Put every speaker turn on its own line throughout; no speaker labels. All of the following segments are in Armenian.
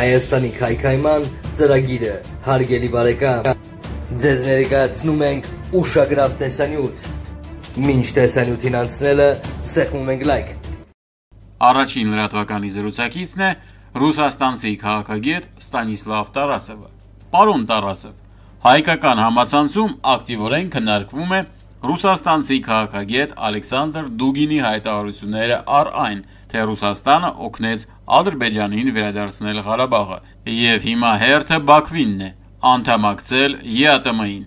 Հայաստանի քայքայման ծրագիրը հարգելի բարեկամ ձեզ ներկայացնում ենք ուշագրավ տեսանյութ մինչ տեսանյութին անցնելը սեղմում ենք լայք առաջին լրատվականի զրուցակիցն է ռուսաստանցի քաղաքագետ Ստանիսլավ Տարասովը Պարոն Տարասով հայկական համացանցում ակտիվորեն քննարկվում է ռուսաստանցի քաղաքագետ Ալեքսանդր Դուգինի հայտարարությունները առ այն թե Ռուսաստանը օգնեց Ադրբեջանին վերադարձնել Ղարաբաղը, եւ հիմա հերթը Բաքվինն է անդամակցել ԵԱՏՄ-ին։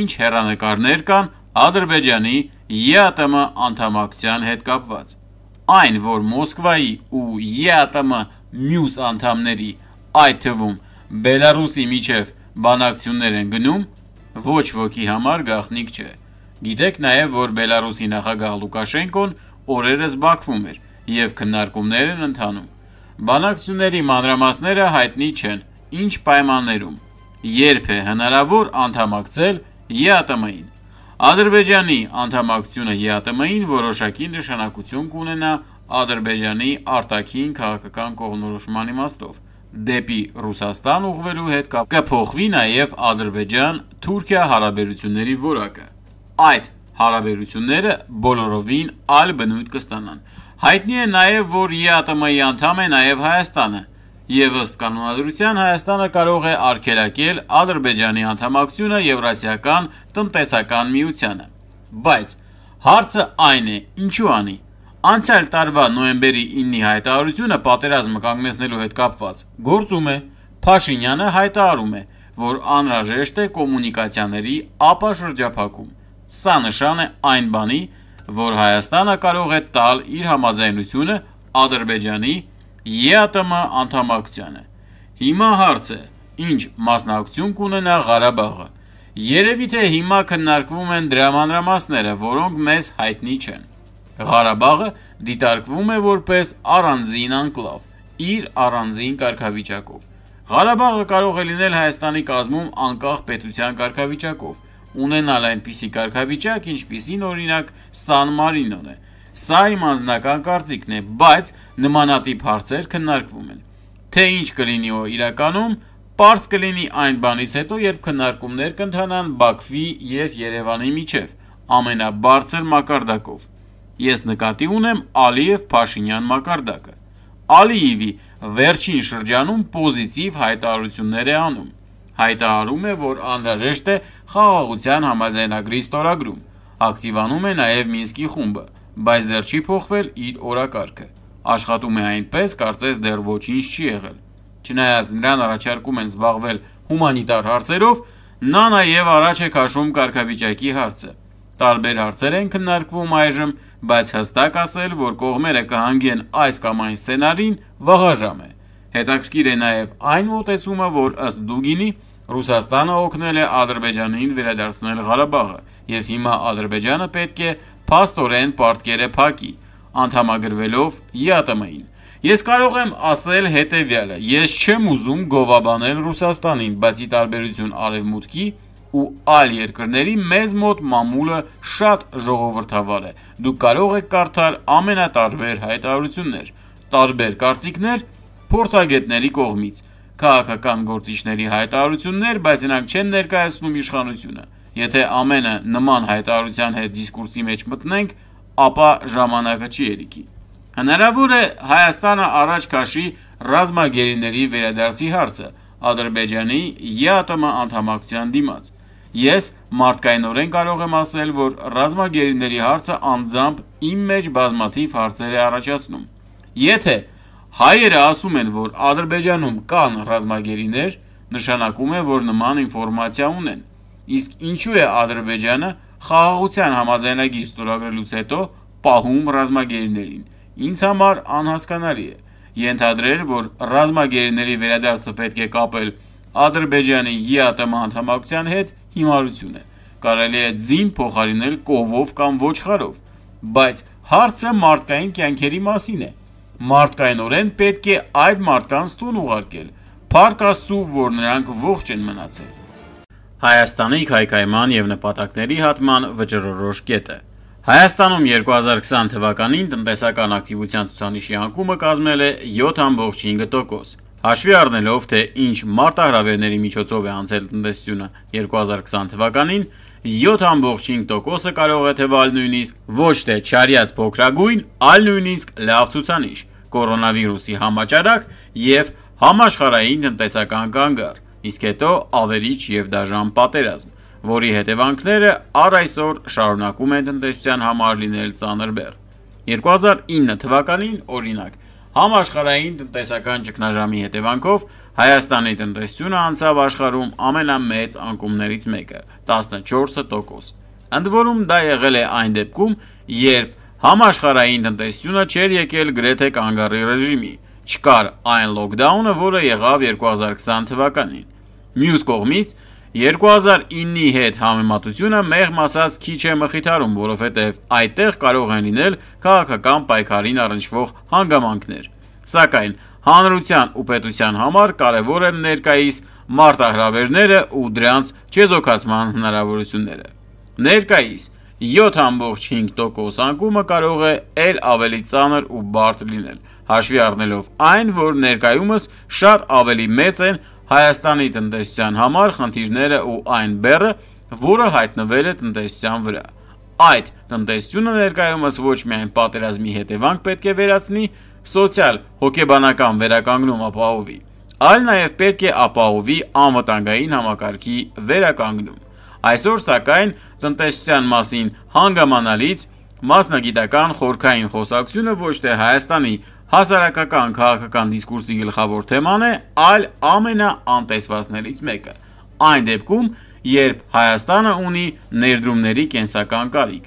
Ինչ հերանեկարներ կան Ադրբեջանի ԵԱՏՄ անդամակցության հետ կապված։ Այն, որ Մոսկվայի ու ԵԱՏՄ մյուս անդամների, այդ թվում Բելարուսի միջև բանակցություններ են գնում, ոչ ոքի համար գաղտնիք չէ։ Գիտեք նաև, որ Բելարուսի նախագահ Լուկաշենկոն օրերս Բաքվում էր և քննարկումներ են ընթանում։ Բանակցությունների մանրամասները հայտնի չեն, ինչ պայմաններում, երբ է հնարավոր անդամակցել ԵԱՏՄ-ին։ Ադրբեջանի անդամակցությունը ԵԱՏՄ-ին որոշակի նշանակություն կունենա Ադրբեջանի արտաքին քաղաքական կողմնորոշման իմաստով։ Դեպի Ռուսաստան ուղղվելու հետ կփոխվի նաև Ադրբեջան-Թուրքիա հարաբերությունների որակը։ Այդ հարաբերությունները բոլորովին այլ բնույթ կստանան։ Հայտնի է նաև, որ ԵԱՏՄ-ի անդամ է նաև Հայաստանը, եւ ըստ կանոնադրության Հայաստանը կարող է արգելակել Ադրբեջանի անդամակցությունը Եվրասիական տնտեսական միությանը։ Բայց հարցը այն է, ինչու անի։ Անցյալ տարվա նոյեմբերի 9-ի հայտարարությունը պատերազմը կանգնեցնելու հետ կապված գործում է Փաշինյանը հայտարարում է, որ անհրաժեշտ է կոմունիկացիաների ապա շրջափակում։ Սա նշան է այն բանի, որ Հայաստանը կարող է տալ իր համաձայնությունը Ադրբեջանի ԵԱՏՄ անդամակցությանը։ Հիմա հարց է, ինչ մասնակցություն կունենա Ղարաբաղը։ Երևի թե հիմա քննարկվում են դրա մանրամասները, որոնք մեզ հայտնի չեն։ Ղարաբաղը դիտարկվում է որպես առանձին անկլավ, իր առանձին կարգավիճակով։ Ղարաբաղը կարող է լինել Հայաստանի կազմում անկախ պետության կարգավիճակով, ունենալ այնպիսի կարգավիճակ, ինչպիսին օրինակ Սան Մարինոն է։ Սա իմ անձնական կարծիքն է, բայց նմանատիպ հարցեր քննարկվում են։ Թե ինչ կլինի ու իրականում, պարզ կլինի այն բանից հետո, երբ քննարկումներ կընթանան Բաքվի և Երևանի միջև ամենաբարձր մակարդակով։ Ես նկատի ունեմ Ալիև-Փաշինյան մակարդակը։ Ալիևի վերջին շրջանում պոզիտիվ հայտարարություններ է անում հայտարարում է, որ անհրաժեշտ է խաղաղության համաձայնագրի ստորագրում։ Ակտիվանում է նաև Մինսկի խումբը, բայց դեռ չի փոխվել իր օրակարգը։ Աշխատում է այնպես, կարծես դեռ ոչինչ չի եղել։ Չնայած նրան առաջարկում են զբաղվել հումանիտար հարցերով, նա նաև առաջ է քաշում կարգավիճակի հարցը։ Տարբեր հարցեր են քննարկվում այժմ, բայց հստակ ասել, որ կողմերը կհանգեն այս կամ այն սցենարին, վաղաժամ է։ Հետաքրքիր է նաև այն մոտեցումը, որ ըստ Դուգինի Ռուսաստանը օգնել է Ադրբեջանին վերադարձնել Ղարաբաղը, և հիմա Ադրբեջանը պետք է փաստորեն պարտկերը փակի՝ անդամագրվելով ԵԱՏՄ-ին։ Ես կարող եմ ասել հետևյալը. Ես չեմ ուզում գովաբանել Ռուսաստանին, բայց ի տարբերություն Արևմուտքի ու այլ երկրների, մեզ մոտ մամուլը շատ ժողովրդավար է։ Դուք կարող եք կարդալ ամենատարբեր հայտարարություններ, տարբեր կարծիքներ փորձագետների կողմից, քաղաքական գործիչների հայտարարություններ, բայց նրանք չեն ներկայացնում իշխանությունը։ Եթե ամենը նման հայտարարության հետ դիսկուրսի մեջ մտնենք, ապա ժամանակը չի երիքի։ Հնարավոր է Հայաստանը առաջ քաշի ռազմագերիների վերադարձի հարցը Ադրբեջանի ԵԱՏՄ անդամակցության դիմաց։ Ես մարդկայնորեն կարող եմ ասել, որ ռազմագերիների հարցը անձամբ իմ մեջ բազմաթիվ հարցեր է առաջացնում։ Եթե Հայերը ասում են, որ Ադրբեջանում կան ռազմագերիներ, նշանակում է, որ նման ինֆորմացիա ունեն։ Իսկ ինչու է Ադրբեջանը խաղաղության համաձայնագիր ստորագրելուց հետո պահում ռազմագերիներին։ Ինձ համար անհասկանալի է ենթադրել, որ ռազմագերիների վերադարձը պետք է կապել Ադրբեջանի ԵԱՏՄ անդամակցության հետ հիմարություն է։ Կարելի է ձին փոխարինել կովով կամ ոչխարով, բայց հարցը մարդկային կյանքերի մասին է։ Մարդկայնորեն պետք է այդ մարդկանց տուն ուղարկել, փառք Աստծու, որ նրանք ողջ են մնացել։ Հայաստանի քայքայման եւ նպատակների հատման վճռորոշ կետը Հայաստանում 2020 թվականին տնտեսական ակտիվության ցուցանիշի անկումը կազմել է 7.5%։ Հաշվի առնելով, թե ինչ մարտահրավերների միջոցով է անցել տնտեսությունը 2020 թվականին, 7.5%-ը կարող է թվալ նույնիսկ ոչ թե չարյած փոքրագույն, այլ նույնիսկ լավ ցուցանիշ, կորոնավիրուսի համաճարակ եւ համաշխարհային տնտեսական կանգառ, իսկ հետո ավերիչ եւ դաժան պատերազմ, որի հետևանքները առ այսօր շարունակում են տնտեսության համար լինել ծանր բեռ։ 2009 թվականին օրինակ Համաշխարհային տնտեսական ճգնաժամի հետևանքով Հայաստանի տնտեսությունը անցավ աշխարհում ամենամեծ անկումներից մեկը՝ 14%։ Ընդ որում դա եղել է այն դեպքում, երբ համաշխարհային տնտեսությունը չէր եկել գրեթե կանգառի ռեժիմի, չկար այն լոկդաունը, որը եղավ 2020 թվականին։ Մյուս կողմից, 2009-ի հետ համեմատությունը մեղմ ասած քիչ է մխիթարում, որովհետև այդտեղ կարող են լինել քաղաքական պայքարին առնչվող հանգամանքներ։ Սակայն հանրության ու պետության համար կարևոր են ներկայիս մարտահրավերները ու դրանց չեզոքացման հնարավորությունները։ Ներկայիս 7.5% անկումը կարող է ել ավելի ծանր ու բարդ լինել, հաշվի առնելով այն, որ ներկայումս շատ ավելի մեծ են Հայաստանի տնտեսության համար խնդիրները ու այն բեռը, որը հայտնվել է տնտեսության վրա։ Այդ տնտեսությունը ներկայումս ոչ միայն պատերազմի հետևանք պետք է վերացնի, սոցիալ հոգեբանական վերականգնում ապահովի, այլ նաև պետք է ապահովի անվտանգային համակարգի վերականգնում։ Այսօր սակայն տնտեսության մասին հանգամանալից մասնագիտական խորքային խոսակցությունը ոչ թե Հայաստանի հասարակական քաղաքական դիսկուրսի գլխավոր թեման է, այլ ամենաանտեսվածներից մեկը։ Այն դեպքում, երբ Հայաստանը ունի ներդրումների կենսական կարիք։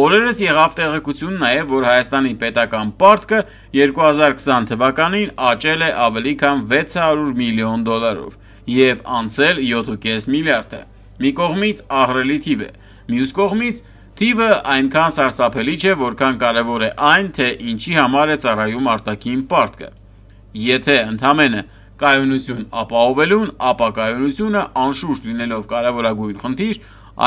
Օրերս եղավ տեղեկություն նաև, որ Հայաստանի պետական պարտքը 2020 թվականին աճել է ավելի քան 600 միլիոն դոլարով եւ անցել 7.5 միլիարդը։ Մի կողմից ահռելի թիվ է, մյուս կողմից Տիվը այնքան սարսափելի չէ, որքան կարևոր է այն, թե ինչի համար է ծառայում արտաքին պարտքը։ Եթե ընդհանմենը կայունություն ապահովելուն, ապա կայունությունը անշուշտ լինելով կարևորագույն խնդիր,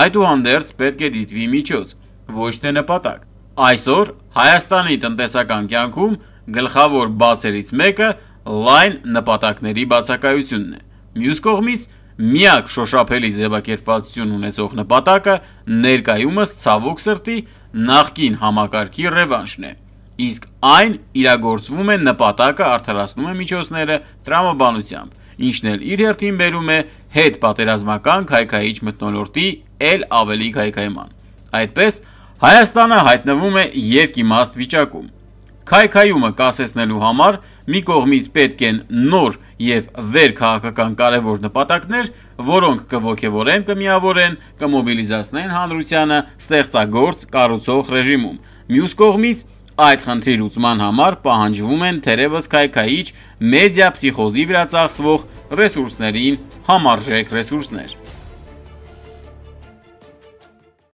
այդուհանդերձ պետք է դիտվի միջոց, ոչ թե նպատակ։ Այսօր Հայաստանի տնտեսական կյանքում գլխավոր բացերից մեկը լայն նպատակների բացակայությունն է։ Մյուս կողմից միակ շոշափելի ձևակերպվածություն ունեցող նպատակը ներկայումս ցավոք սրտի նախկին համակարգի ռևանշն է։ Իսկ այն իրագործվում է նպատակը արդարացնում է միջոցները տրամաբանությամբ, ինչն էլ իր հերթին բերում է հետ պատերազմական քայքայիչ մտնոլորտի էլ ավելի քայքայման։ Այդպես Հայաստանը հայտնվում է երկիմաստ վիճակում։ Քայքայումը կասեցնելու համար մի կողմից պետք են նոր եւ վեր քաղաքական կարևոր նպատակներ, որոնք կողքեվորեն կմիավորեն, կմոբիլիզացնեն հանրությանը ստեղծագործ կառուցող ռեժիմում։ Մյուս կողմից Այդ խնդրի լուծման համար պահանջվում են թերևս քայքայիչ մեդիա փսիխոզի վրա ծախսվող ռեսուրսների համարժեք ռեսուրսներ։